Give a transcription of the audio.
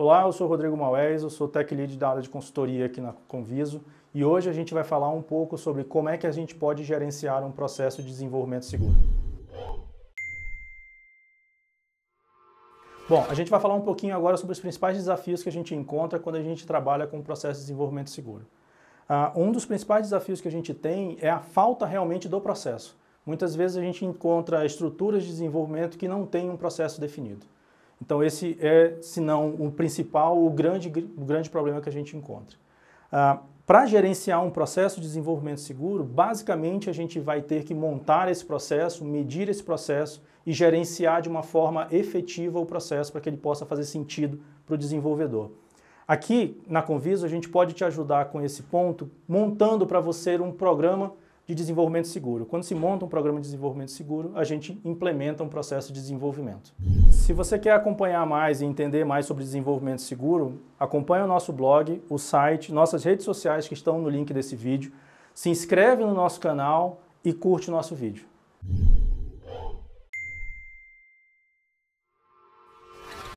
Olá, eu sou Rodrigo Maués, eu sou Tech Lead da área de consultoria aqui na Conviso e hoje a gente vai falar um pouco sobre como é que a gente pode gerenciar um processo de desenvolvimento seguro. Bom, a gente vai falar um pouquinho agora sobre os principais desafios que a gente encontra quando a gente trabalha com o processo de desenvolvimento seguro. Uh, um dos principais desafios que a gente tem é a falta realmente do processo. Muitas vezes a gente encontra estruturas de desenvolvimento que não têm um processo definido. Então esse é, se não o principal, o grande, o grande problema que a gente encontra. Ah, para gerenciar um processo de desenvolvimento seguro, basicamente a gente vai ter que montar esse processo, medir esse processo e gerenciar de uma forma efetiva o processo para que ele possa fazer sentido para o desenvolvedor. Aqui na Conviso a gente pode te ajudar com esse ponto, montando para você um programa de desenvolvimento seguro. Quando se monta um programa de desenvolvimento seguro, a gente implementa um processo de desenvolvimento. Se você quer acompanhar mais e entender mais sobre desenvolvimento seguro, acompanhe o nosso blog, o site, nossas redes sociais que estão no link desse vídeo. Se inscreve no nosso canal e curte o nosso vídeo.